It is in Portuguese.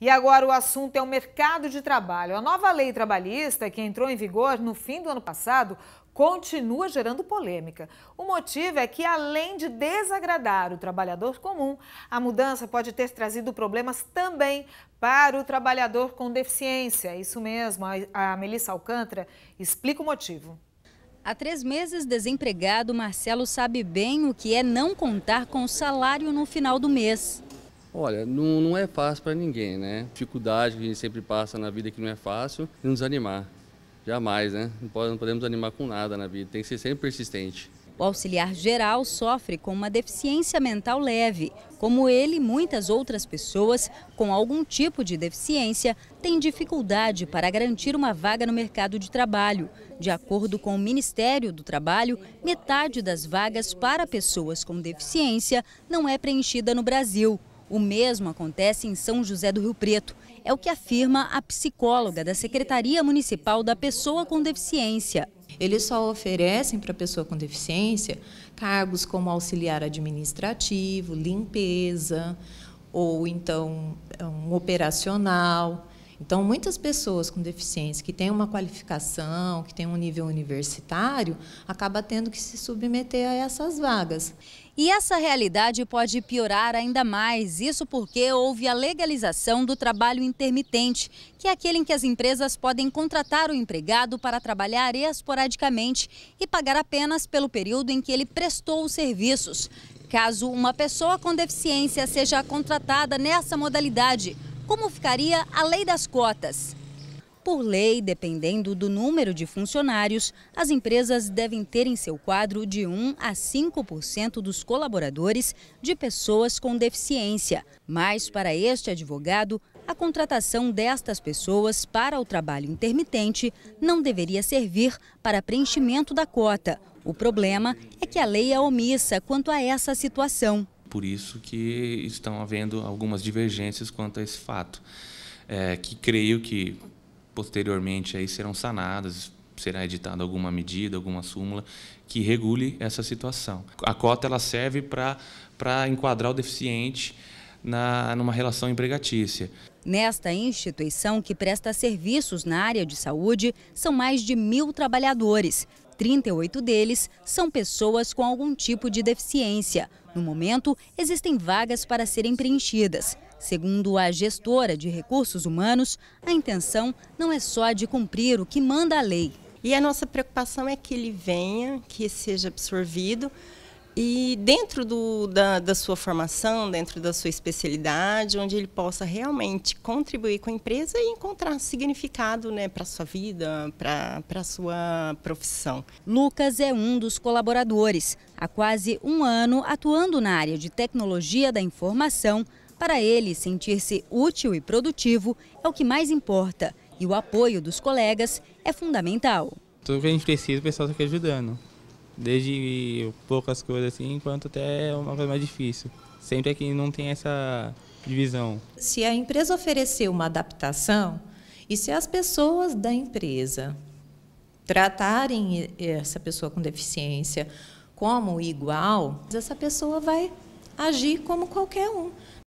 E agora o assunto é o mercado de trabalho. A nova lei trabalhista, que entrou em vigor no fim do ano passado, continua gerando polêmica. O motivo é que, além de desagradar o trabalhador comum, a mudança pode ter trazido problemas também para o trabalhador com deficiência. Isso mesmo, a Melissa Alcântara explica o motivo. Há três meses desempregado, Marcelo sabe bem o que é não contar com o salário no final do mês. Olha, não, não é fácil para ninguém, né? Dificuldade que a gente sempre passa na vida que não é fácil não nos animar. Jamais, né? Não podemos animar com nada na vida, tem que ser sempre persistente. O auxiliar geral sofre com uma deficiência mental leve. Como ele, muitas outras pessoas com algum tipo de deficiência têm dificuldade para garantir uma vaga no mercado de trabalho. De acordo com o Ministério do Trabalho, metade das vagas para pessoas com deficiência não é preenchida no Brasil. O mesmo acontece em São José do Rio Preto. É o que afirma a psicóloga da Secretaria Municipal da Pessoa com Deficiência. Eles só oferecem para a pessoa com deficiência cargos como auxiliar administrativo, limpeza, ou então é, um operacional. Então, muitas pessoas com deficiência que têm uma qualificação, que têm um nível universitário, acaba tendo que se submeter a essas vagas. E essa realidade pode piorar ainda mais, isso porque houve a legalização do trabalho intermitente, que é aquele em que as empresas podem contratar o empregado para trabalhar esporadicamente e pagar apenas pelo período em que ele prestou os serviços. Caso uma pessoa com deficiência seja contratada nessa modalidade, como ficaria a lei das cotas. Por lei, dependendo do número de funcionários, as empresas devem ter em seu quadro de 1 a 5% dos colaboradores de pessoas com deficiência. Mas, para este advogado, a contratação destas pessoas para o trabalho intermitente não deveria servir para preenchimento da cota. O problema é que a lei é omissa quanto a essa situação. Por isso que estão havendo algumas divergências quanto a esse fato, é, que creio que posteriormente aí serão sanadas, será editada alguma medida, alguma súmula que regule essa situação. A cota ela serve para enquadrar o deficiente na, numa relação empregatícia. Nesta instituição, que presta serviços na área de saúde, são mais de mil trabalhadores. 38 deles são pessoas com algum tipo de deficiência. No momento, existem vagas para serem preenchidas. Segundo a gestora de recursos humanos, a intenção não é só de cumprir o que manda a lei. E a nossa preocupação é que ele venha, que seja absorvido, e dentro do, da, da sua formação, dentro da sua especialidade, onde ele possa realmente contribuir com a empresa e encontrar significado né, para a sua vida, para a sua profissão. Lucas é um dos colaboradores. Há quase um ano atuando na área de tecnologia da informação, para ele, sentir-se útil e produtivo é o que mais importa e o apoio dos colegas é fundamental. Tudo que a gente precisa, o pessoal está aqui ajudando desde poucas coisas assim, enquanto até é uma coisa mais difícil. Sempre é que não tem essa divisão. Se a empresa oferecer uma adaptação e se as pessoas da empresa tratarem essa pessoa com deficiência como igual, essa pessoa vai agir como qualquer um.